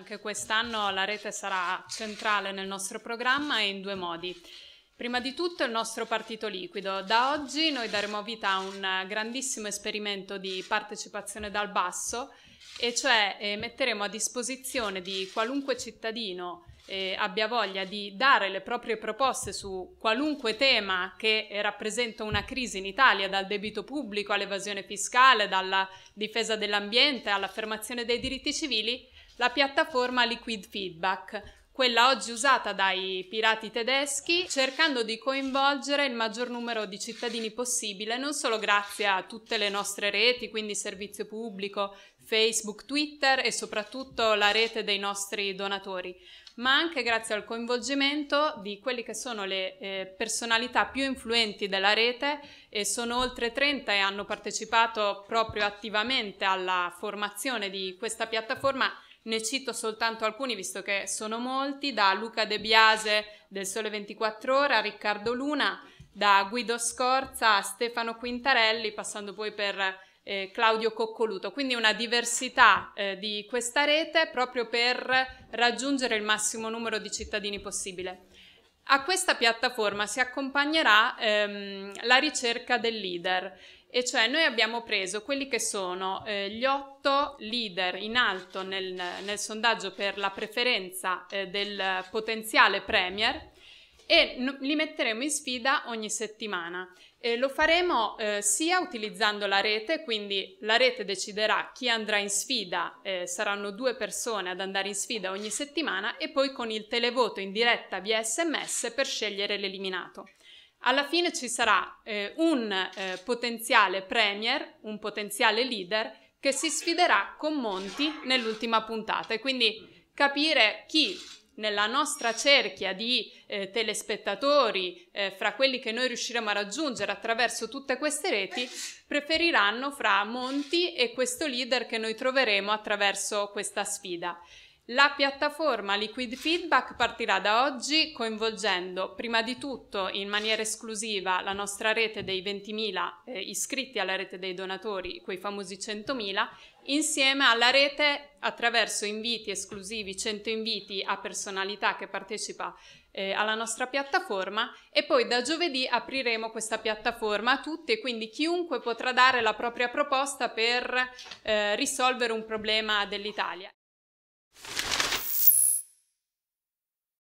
Anche quest'anno la rete sarà centrale nel nostro programma e in due modi. Prima di tutto il nostro partito liquido. Da oggi noi daremo vita a un grandissimo esperimento di partecipazione dal basso e cioè eh, metteremo a disposizione di qualunque cittadino eh, abbia voglia di dare le proprie proposte su qualunque tema che eh, rappresenta una crisi in Italia, dal debito pubblico all'evasione fiscale, dalla difesa dell'ambiente all'affermazione dei diritti civili, la piattaforma Liquid Feedback, quella oggi usata dai pirati tedeschi, cercando di coinvolgere il maggior numero di cittadini possibile, non solo grazie a tutte le nostre reti, quindi servizio pubblico, Facebook, Twitter e soprattutto la rete dei nostri donatori, ma anche grazie al coinvolgimento di quelli che sono le eh, personalità più influenti della rete e sono oltre 30 e hanno partecipato proprio attivamente alla formazione di questa piattaforma ne cito soltanto alcuni visto che sono molti, da Luca De Biase del Sole 24 Ore a Riccardo Luna, da Guido Scorza a Stefano Quintarelli, passando poi per eh, Claudio Coccoluto. Quindi una diversità eh, di questa rete proprio per raggiungere il massimo numero di cittadini possibile. A questa piattaforma si accompagnerà ehm, la ricerca del leader e cioè noi abbiamo preso quelli che sono eh, gli otto leader in alto nel, nel sondaggio per la preferenza eh, del potenziale premier e no, li metteremo in sfida ogni settimana. E lo faremo eh, sia utilizzando la rete, quindi la rete deciderà chi andrà in sfida, eh, saranno due persone ad andare in sfida ogni settimana e poi con il televoto in diretta via sms per scegliere l'eliminato alla fine ci sarà eh, un eh, potenziale premier, un potenziale leader che si sfiderà con Monti nell'ultima puntata e quindi capire chi nella nostra cerchia di eh, telespettatori, eh, fra quelli che noi riusciremo a raggiungere attraverso tutte queste reti, preferiranno fra Monti e questo leader che noi troveremo attraverso questa sfida. La piattaforma Liquid Feedback partirà da oggi coinvolgendo prima di tutto in maniera esclusiva la nostra rete dei 20.000 eh, iscritti alla rete dei donatori, quei famosi 100.000, insieme alla rete attraverso inviti esclusivi, 100 inviti a personalità che partecipa eh, alla nostra piattaforma e poi da giovedì apriremo questa piattaforma a tutti e quindi chiunque potrà dare la propria proposta per eh, risolvere un problema dell'Italia.